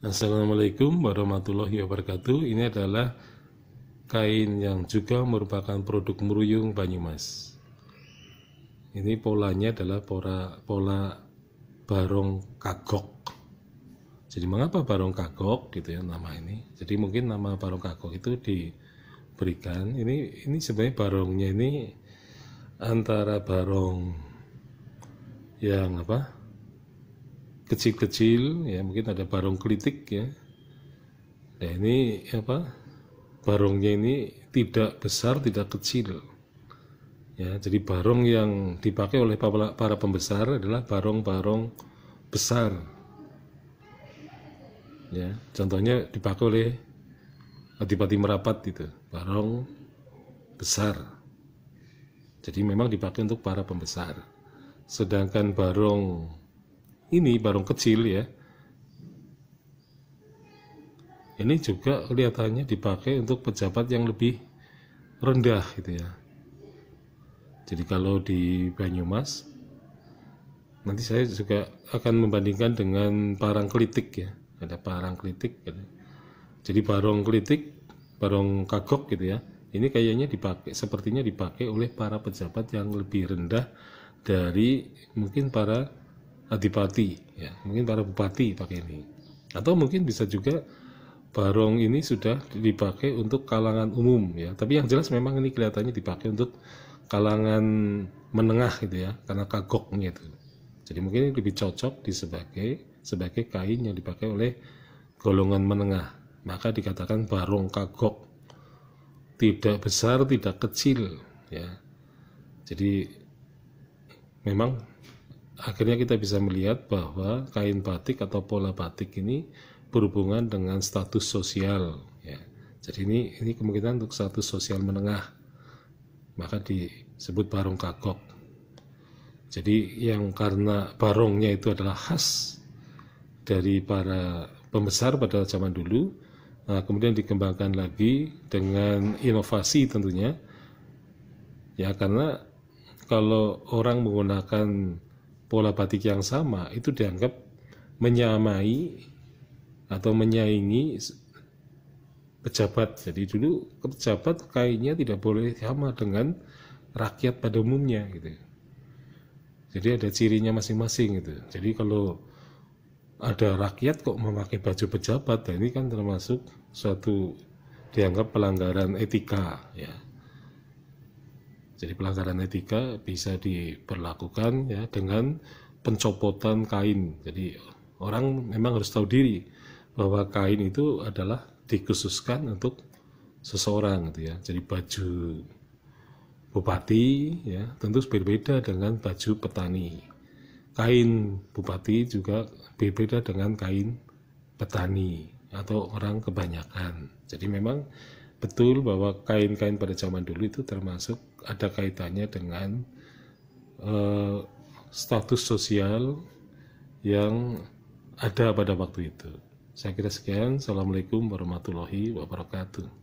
Assalamualaikum warahmatullahi wabarakatuh Ini adalah kain yang juga merupakan produk meruyung Banyumas Ini polanya adalah pola, pola barong kagok Jadi mengapa barong kagok gitu ya nama ini Jadi mungkin nama barong kagok itu diberikan Ini, ini sebenarnya barongnya ini antara barong yang apa kecil-kecil ya mungkin ada barong kritik ya nah ini apa barongnya ini tidak besar tidak kecil ya jadi barong yang dipakai oleh para pembesar adalah barong-barong besar ya contohnya dipakai oleh adipati merapat itu barong besar jadi memang dipakai untuk para pembesar sedangkan barong ini barung kecil ya ini juga kelihatannya dipakai untuk pejabat yang lebih rendah gitu ya jadi kalau di Banyumas nanti saya juga akan membandingkan dengan parang kelitik ya ada parang kelitik gitu. jadi barong kelitik barong kagok gitu ya ini kayaknya dipakai sepertinya dipakai oleh para pejabat yang lebih rendah dari mungkin para adipati ya mungkin para bupati pakai ini atau mungkin bisa juga barong ini sudah dipakai untuk kalangan umum ya tapi yang jelas memang ini kelihatannya dipakai untuk kalangan menengah gitu ya karena kagoknya itu jadi mungkin ini lebih cocok di sebagai sebagai kain yang dipakai oleh golongan menengah maka dikatakan barong kagok tidak besar tidak kecil ya jadi memang akhirnya kita bisa melihat bahwa kain batik atau pola batik ini berhubungan dengan status sosial ya. Jadi ini ini kemungkinan untuk status sosial menengah. Maka disebut barong kagok. Jadi yang karena barongnya itu adalah khas dari para pembesar pada zaman dulu, nah, kemudian dikembangkan lagi dengan inovasi tentunya. Ya karena kalau orang menggunakan pola batik yang sama itu dianggap menyamai atau menyaingi pejabat. Jadi dulu pejabat kainnya tidak boleh sama dengan rakyat pada umumnya gitu. Jadi ada cirinya masing-masing gitu. Jadi kalau ada rakyat kok memakai baju pejabat, dan nah ini kan termasuk suatu dianggap pelanggaran etika ya. Jadi pelanggaran etika bisa diperlakukan ya dengan pencopotan kain. Jadi orang memang harus tahu diri bahwa kain itu adalah dikhususkan untuk seseorang gitu ya. Jadi baju bupati ya tentu berbeda dengan baju petani. Kain bupati juga berbeda dengan kain petani atau orang kebanyakan. Jadi memang betul bahwa kain-kain pada zaman dulu itu termasuk ada kaitannya dengan eh, status sosial yang ada pada waktu itu. Saya kira sekian. Assalamualaikum warahmatullahi wabarakatuh.